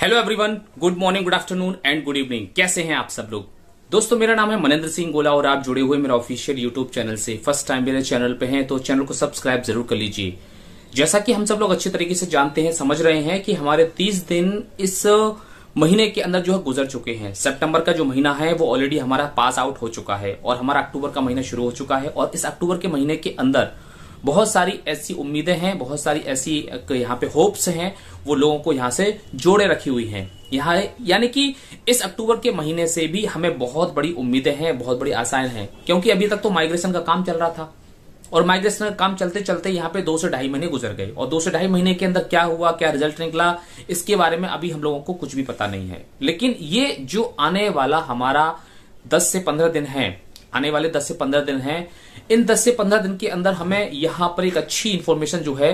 hello everyone good morning good afternoon and good evening कैसे हैं आप सब लोग दोस्तों मेरा नाम है मनेंद्र सिंह गोला और आप जुड़े हुए मेरे ऑफिशियल यूट्यूब चैनल से फर्स्ट टाइम मेरे चैनल पे हैं तो चैनल को सब्सक्राइब जरूर कर लीजिए जैसा कि हम सब लोग अच्छे तरीके से जानते हैं समझ रहे हैं कि हमारे तीस दिन इस महीने के अंदर जो है गुजर चुके हैं सेप्टेम्बर का जो महीना है वो ऑलरेडी हमारा पास आउट हो चुका है और हमारा अक्टूबर का महीना शुरू हो चुका है और इस अक्टूबर के महीने के अंदर बहुत सारी ऐसी उम्मीदें हैं बहुत सारी ऐसी यहाँ पे होप्स हैं वो लोगों को यहाँ से जोड़े रखी हुई हैं यहाँ यानी कि इस अक्टूबर के महीने से भी हमें बहुत बड़ी उम्मीदें हैं बहुत बड़ी आशाएं हैं क्योंकि अभी तक तो माइग्रेशन का काम चल रहा था और माइग्रेशन का काम चलते चलते यहाँ पे दो से ढाई महीने गुजर गए और दो से ढाई महीने के अंदर क्या हुआ क्या रिजल्ट निकला इसके बारे में अभी हम लोगों को कुछ भी पता नहीं है लेकिन ये जो आने वाला हमारा दस से पंद्रह दिन है आने वाले दस से पंद्रह दिन है इन 10 से 15 दिन के अंदर हमें यहां पर एक अच्छी इंफॉर्मेशन जो है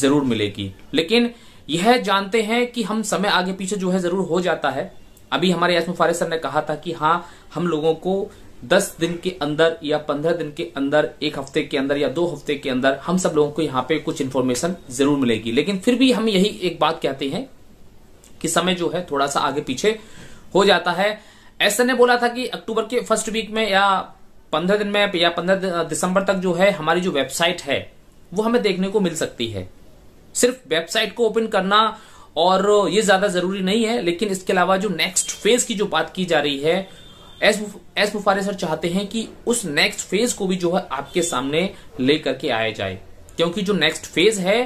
जरूर मिलेगी लेकिन यह जानते हैं कि हम समय आगे पीछे जो है जरूर हो जाता है अभी हमारे यासम फारे सर ने कहा था कि हाँ हम लोगों को दस दिन के अंदर या पंद्रह दिन के अंदर एक हफ्ते के अंदर या दो हफ्ते के अंदर हम सब लोगों को यहाँ पे कुछ इन्फॉर्मेशन जरूर मिलेगी लेकिन फिर भी हम यही एक बात कहते हैं कि समय जो है थोड़ा सा आगे पीछे हो जाता है ऐसा ने बोला था कि अक्टूबर के फर्स्ट वीक में या पंद्रह दिन में या पंद्रह दिसंबर तक जो है हमारी जो वेबसाइट है वो हमें देखने को मिल सकती है सिर्फ वेबसाइट को ओपन करना और ये ज्यादा जरूरी नहीं है लेकिन इसके अलावा जो नेक्स्ट फेज की जो बात की जा रही है एस एस बुफारे सर चाहते हैं कि उस नेक्स्ट फेज को भी जो है आपके सामने लेकर के आया जाए क्योंकि जो नेक्स्ट फेज है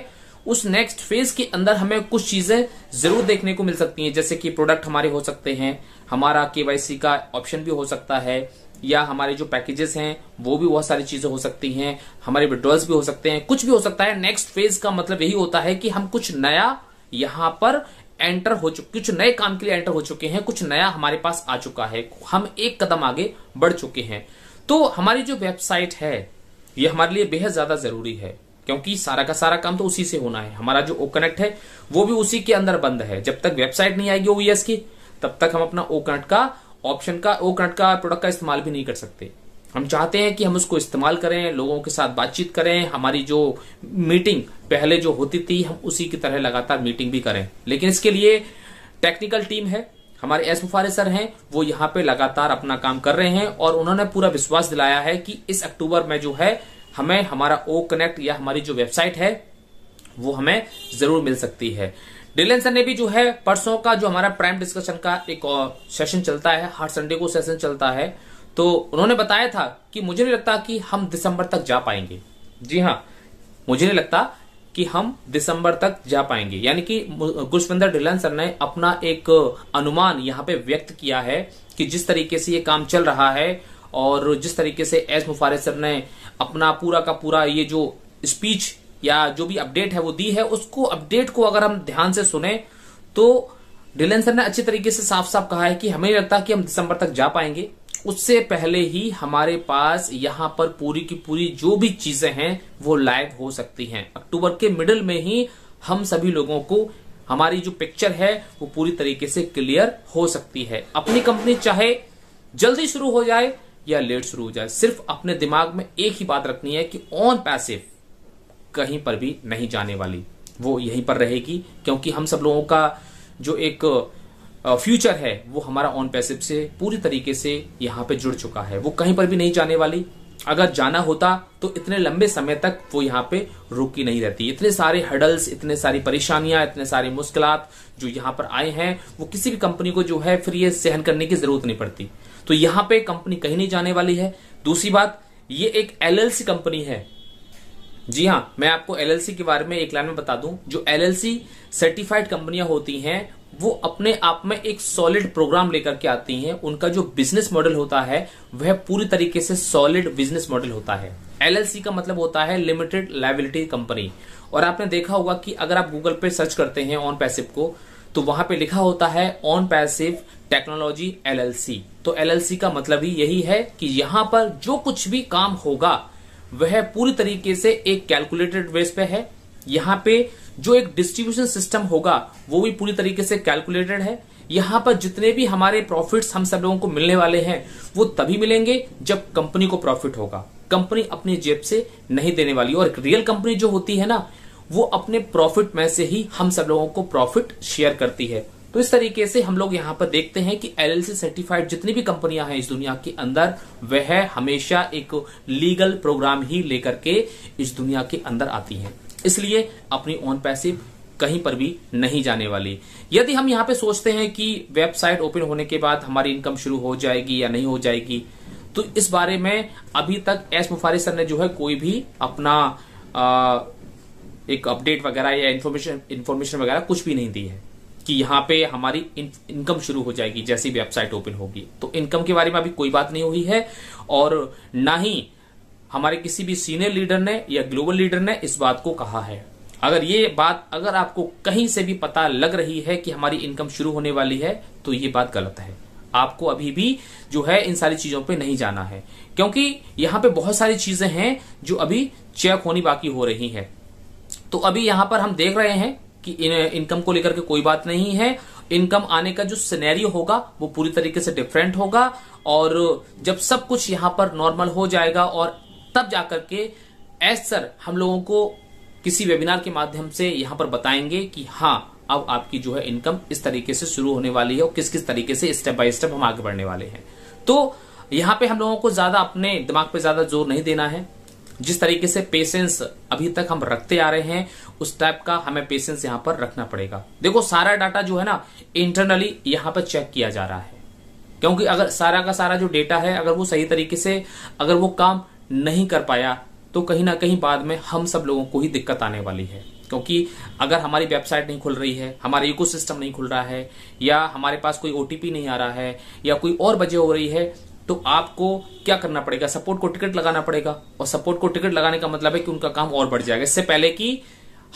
उस नेक्स्ट फेज के अंदर हमें कुछ चीजें जरूर देखने को मिल सकती हैं जैसे कि प्रोडक्ट हमारे हो सकते हैं हमारा केवाईसी का ऑप्शन भी हो सकता है या हमारे जो पैकेजेस हैं वो भी बहुत सारी चीजें हो सकती हैं हमारे विड्रॉल्स भी हो सकते हैं कुछ भी हो सकता है नेक्स्ट फेज का मतलब यही होता है कि हम कुछ नया यहां पर एंटर हो चुके कुछ नए काम के लिए एंटर हो चुके हैं कुछ नया हमारे पास आ चुका है हम एक कदम आगे बढ़ चुके हैं तो हमारी जो वेबसाइट है ये हमारे लिए बेहद ज्यादा जरूरी है क्योंकि सारा का सारा काम तो उसी से होना है हमारा जो ओ कनेक्ट है वो भी उसी के अंदर बंद है जब तक वेबसाइट नहीं आएगी ओ e की तब तक हम अपना ओ कनेक्ट का ऑप्शन का वो कनेक्ट का प्रोडक्ट का इस्तेमाल भी नहीं कर सकते हम चाहते हैं कि हम उसको इस्तेमाल करें लोगों के साथ बातचीत करें हमारी जो मीटिंग पहले जो होती थी हम उसी की तरह लगातार मीटिंग भी करें लेकिन इसके लिए टेक्निकल टीम है हमारे एस मुफारे सर हैं वो यहाँ पे लगातार अपना काम कर रहे हैं और उन्होंने पूरा विश्वास दिलाया है कि इस अक्टूबर में जो है हमें हमारा ओ कनेक्ट या हमारी जो वेबसाइट है वो हमें जरूर मिल सकती है डिलेन सर ने भी जो है परसों का जो हमारा प्राइम डिस्कशन का एक सेशन चलता है हर संडे को सेशन चलता है तो उन्होंने बताया था कि मुझे नहीं लगता कि हम दिसंबर तक जा पाएंगे जी हाँ मुझे नहीं लगता कि हम दिसंबर तक जा पाएंगे यानी कि गुरशविंदर ढिलन सर ने अपना एक अनुमान यहाँ पे व्यक्त किया है कि जिस तरीके से ये काम चल रहा है और जिस तरीके से एस मुफारे सर ने अपना पूरा का पूरा ये जो स्पीच या जो भी अपडेट है वो दी है उसको अपडेट को अगर हम ध्यान से सुने तो डिलन सर ने अच्छे तरीके से साफ साफ कहा है कि हमें लगता है कि हम दिसंबर तक जा पाएंगे उससे पहले ही हमारे पास यहां पर पूरी की पूरी जो भी चीजें हैं वो लाइव हो सकती हैं अक्टूबर के मिडिल में ही हम सभी लोगों को हमारी जो पिक्चर है वो पूरी तरीके से क्लियर हो सकती है अपनी कंपनी चाहे जल्दी शुरू हो जाए या लेट शुरू हो जाए सिर्फ अपने दिमाग में एक ही बात रखनी है कि ऑन पैसिव कहीं पर भी नहीं जाने वाली वो यहीं पर रहेगी क्योंकि हम सब लोगों का जो एक फ्यूचर है वो हमारा ऑन पैसिव से पूरी तरीके से यहाँ पे जुड़ चुका है वो कहीं पर भी नहीं जाने वाली अगर जाना होता तो इतने लंबे समय तक वो यहाँ पे रुकी नहीं रहती इतने सारे हडल्स इतने सारी परेशानियां इतने सारे मुश्किल जो यहाँ पर आए हैं वो किसी भी कंपनी को जो है फिर ये सहन करने की जरूरत नहीं पड़ती तो यहाँ पे कंपनी कहीं नहीं जाने वाली है दूसरी बात ये एक एलएलसी कंपनी है जी हाँ मैं आपको एलएलसी के बारे में एक लाइन में बता दूं जो एलएलसी सर्टिफाइड कंपनियां होती हैं वो अपने आप में एक सॉलिड प्रोग्राम लेकर के आती हैं उनका जो बिजनेस मॉडल होता है वह पूरी तरीके से सॉलिड बिजनेस मॉडल होता है एलएलसी का मतलब होता है लिमिटेड लाइबिलिटी कंपनी और आपने देखा होगा कि अगर आप गूगल पे सर्च करते हैं ऑन पैसिव को तो वहां पे लिखा होता है ऑन पैसिव टेक्नोलॉजी एलएलसी तो एलएलसी का मतलब ही यही है कि यहां पर जो कुछ भी काम होगा वह पूरी तरीके से एक कैलकुलेटेड वेस पे है यहाँ पे जो एक डिस्ट्रीब्यूशन सिस्टम होगा वो भी पूरी तरीके से कैलकुलेटेड है यहाँ पर जितने भी हमारे प्रॉफिट्स हम सब लोगों को मिलने वाले हैं वो तभी मिलेंगे जब कंपनी को प्रॉफिट होगा कंपनी अपनी जेब से नहीं देने वाली और एक रियल कंपनी जो होती है ना वो अपने प्रॉफिट में से ही हम सब लोगों को प्रॉफिट शेयर करती है तो इस तरीके से हम लोग यहाँ पर देखते हैं कि एलएलसी सर्टिफाइड जितनी भी कंपनियां हैं इस दुनिया के अंदर वह हमेशा एक लीगल प्रोग्राम ही लेकर के इस दुनिया के अंदर आती हैं इसलिए अपनी ऑन पैसिव कहीं पर भी नहीं जाने वाली यदि हम यहाँ पे सोचते हैं कि वेबसाइट ओपन होने के बाद हमारी इनकम शुरू हो जाएगी या नहीं हो जाएगी तो इस बारे में अभी तक एस मुफारी सर ने जो है कोई भी अपना आ, एक अपडेट वगैरह या इन्फॉर्मेशन इन्फॉर्मेशन वगैरह कुछ भी नहीं दी है कि यहाँ पे हमारी इनकम शुरू हो जाएगी जैसी वेबसाइट ओपन होगी तो इनकम के बारे में अभी कोई बात नहीं हुई है और ना ही हमारे किसी भी सीनियर लीडर ने या ग्लोबल लीडर ने इस बात को कहा है अगर ये बात अगर आपको कहीं से भी पता लग रही है कि हमारी इनकम शुरू होने वाली है तो ये बात गलत है आपको अभी भी जो है इन सारी चीजों पे नहीं जाना है क्योंकि यहां पे बहुत सारी चीजें हैं जो अभी चेक होनी बाकी हो रही है तो अभी यहां पर हम देख रहे हैं कि इनकम को लेकर के कोई बात नहीं है इनकम आने का जो सिनेरियो होगा वो पूरी तरीके से डिफरेंट होगा और जब सब कुछ यहां पर नॉर्मल हो जाएगा और तब जाकर के एज सर हम लोगों को किसी वेबिनार के माध्यम से यहां पर बताएंगे कि हाँ अब आपकी जो है इनकम इस तरीके से शुरू होने वाली है और किस किस तरीके से स्टेप बाय स्टेप हम आगे बढ़ने वाले हैं तो यहां पे हम लोगों को ज्यादा अपने दिमाग पे ज्यादा जोर नहीं देना है जिस तरीके से पेशेंस अभी तक हम रखते आ रहे हैं उस टाइप का हमें पेशेंस यहां पर रखना पड़ेगा देखो सारा डाटा जो है ना इंटरनली यहां पर चेक किया जा रहा है क्योंकि अगर सारा का सारा जो डेटा है अगर वो सही तरीके से अगर वो काम नहीं कर पाया तो कहीं ना कहीं बाद में हम सब लोगों को ही दिक्कत आने वाली है क्योंकि अगर हमारी वेबसाइट नहीं खुल रही है हमारा इको नहीं खुल रहा है या हमारे पास कोई ओ नहीं आ रहा है या कोई और वजह हो रही है तो आपको क्या करना पड़ेगा सपोर्ट को टिकट लगाना पड़ेगा और सपोर्ट को टिकट लगाने का मतलब है कि उनका काम और बढ़ जाएगा इससे पहले कि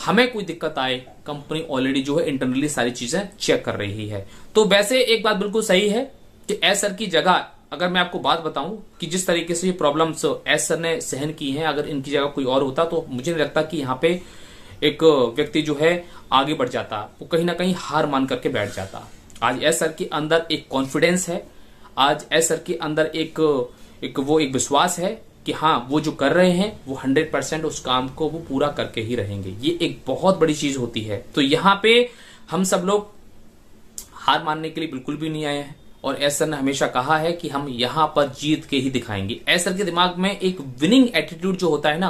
हमें कोई दिक्कत आए कंपनी ऑलरेडी जो है इंटरनली सारी चीजें चेक कर रही है तो वैसे एक बात बिल्कुल सही है कि एस सर की जगह अगर मैं आपको बात बताऊं कि जिस तरीके से ये प्रॉब्लम्स एस सर ने सहन की हैं अगर इनकी जगह कोई और होता तो मुझे नहीं लगता कि यहाँ पे एक व्यक्ति जो है आगे बढ़ जाता वो कहीं ना कहीं हार मान करके बैठ जाता आज एस सर के अंदर एक कॉन्फिडेंस है आज एसर के अंदर एक एक वो एक विश्वास है कि हाँ वो जो कर रहे हैं वो हंड्रेड परसेंट उस काम को वो पूरा करके ही रहेंगे ये एक बहुत बड़ी चीज होती है तो यहाँ पे हम सब लोग हार मानने के लिए बिल्कुल भी नहीं आए हैं और एसर ने हमेशा कहा है कि हम यहां पर जीत के ही दिखाएंगे एसर के दिमाग में एक विनिंग एटीट्यूड जो होता है ना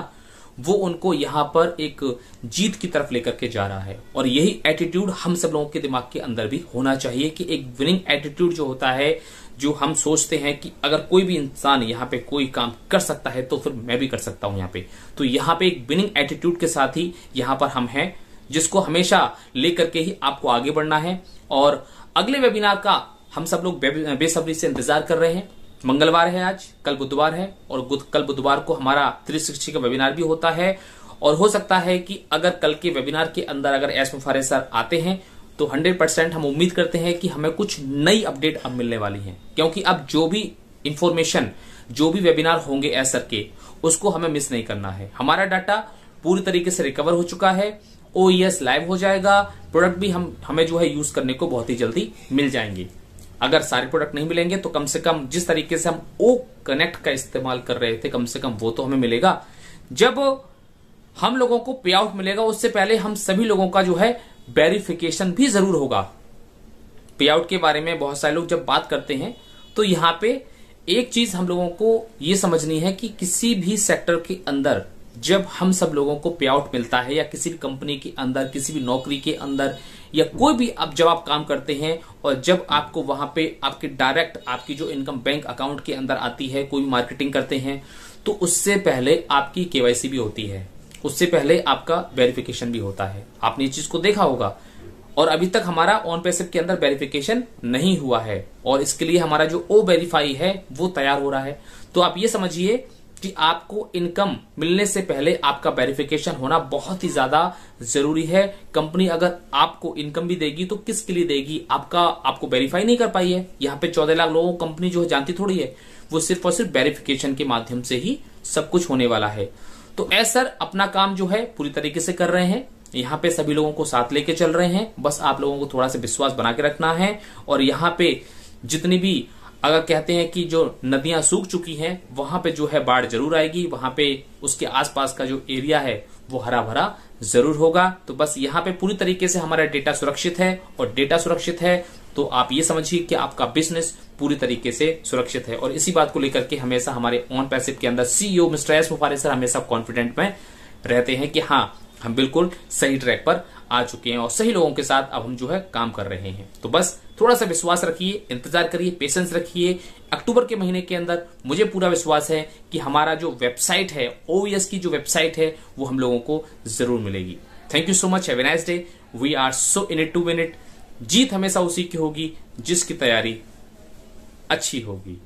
वो उनको यहाँ पर एक जीत की तरफ लेकर के जा रहा है और यही एटीट्यूड हम सब लोगों के दिमाग के अंदर भी होना चाहिए कि एक विनिंग एटीट्यूड जो होता है जो हम सोचते हैं कि अगर कोई भी इंसान यहाँ पे कोई काम कर सकता है तो फिर मैं भी कर सकता हूँ यहाँ पे तो यहाँ पे एक विनिंग एटीट्यूड के साथ ही यहाँ पर हम हैं जिसको हमेशा लेकर के ही आपको आगे बढ़ना है और अगले वेबिनार का हम सब लोग बेसब्री से इंतजार कर रहे हैं मंगलवार है आज कल बुधवार है और कल बुधवार को हमारा थ्री सिक्सटी का वेबिनार भी होता है और हो सकता है कि अगर कल के वेबिनार के अंदर अगर एस मुफारे सर आते हैं तो 100 परसेंट हम उम्मीद करते हैं कि हमें कुछ नई अपडेट अब मिलने वाली है क्योंकि अब जो भी इंफॉर्मेशन जो भी वेबिनार होंगे एस सर के उसको हमें मिस नहीं करना है हमारा डाटा पूरी तरीके से रिकवर हो चुका है ओ लाइव e हो जाएगा प्रोडक्ट भी हम हमें जो है यूज करने को बहुत ही जल्दी मिल जाएंगे अगर सारे प्रोडक्ट नहीं मिलेंगे तो कम से कम जिस तरीके से हम ओ कनेक्ट का इस्तेमाल कर रहे थे कम से कम वो तो हमें मिलेगा जब हम लोगों को पे आउट मिलेगा उससे पहले हम सभी लोगों का जो है वेरिफिकेशन भी जरूर होगा पे आउट के बारे में बहुत सारे लोग जब बात करते हैं तो यहां पे एक चीज हम लोगों को यह समझनी है कि किसी भी सेक्टर के अंदर जब हम सब लोगों को पे आउट मिलता है या किसी भी कंपनी के अंदर किसी भी नौकरी के अंदर या कोई भी आप जब आप काम करते हैं और जब आपको वहां पे आपके डायरेक्ट आपकी जो इनकम बैंक अकाउंट के अंदर आती है कोई मार्केटिंग करते हैं तो उससे पहले आपकी केवाईसी भी होती है उससे पहले आपका वेरिफिकेशन भी होता है आपने इस चीज को देखा होगा और अभी तक हमारा ऑन पेसेप के अंदर वेरिफिकेशन नहीं हुआ है और इसके लिए हमारा जो ओ वेरीफाई है वो तैयार हो रहा है तो आप ये समझिए कि आपको इनकम मिलने से पहले आपका वेरिफिकेशन होना बहुत ही ज्यादा जरूरी है कंपनी अगर आपको इनकम भी देगी तो किसके लिए देगी आपका आपको वेरीफाई नहीं कर पाई है यहाँ पे चौदह लाख लोगों को कंपनी जो है जानती थोड़ी है वो सिर्फ और सिर्फ वेरिफिकेशन के माध्यम से ही सब कुछ होने वाला है तो एस सर अपना काम जो है पूरी तरीके से कर रहे हैं यहाँ पे सभी लोगों को साथ लेके चल रहे हैं बस आप लोगों को थोड़ा सा विश्वास बना के रखना है और यहाँ पे जितनी भी अगर कहते हैं कि जो नदियां सूख चुकी हैं वहां पे जो है बाढ़ जरूर आएगी वहां पे उसके आसपास का जो एरिया है वो हरा भरा जरूर होगा तो बस यहाँ पे पूरी तरीके से हमारा डेटा सुरक्षित है और डेटा सुरक्षित है तो आप ये समझिए कि आपका बिजनेस पूरी तरीके से सुरक्षित है और इसी बात को लेकर के हमेशा हमारे ऑन पैसिव के अंदर सीईओ e मिस्टर एस मुफारे सर हमेशा कॉन्फिडेंट में रहते हैं कि हाँ हम बिल्कुल सही ट्रैक पर आ चुके हैं और सही लोगों के साथ अब हम जो है काम कर रहे हैं तो बस थोड़ा सा विश्वास रखिए इंतजार करिए पेशेंस रखिए अक्टूबर के महीने के अंदर मुझे पूरा विश्वास है कि हमारा जो वेबसाइट है ओवीएस की जो वेबसाइट है वो हम लोगों को जरूर मिलेगी thank you so much have nice day we are so in it two minute जीत हमेशा उसी की होगी जिसकी तैयारी अच्छी होगी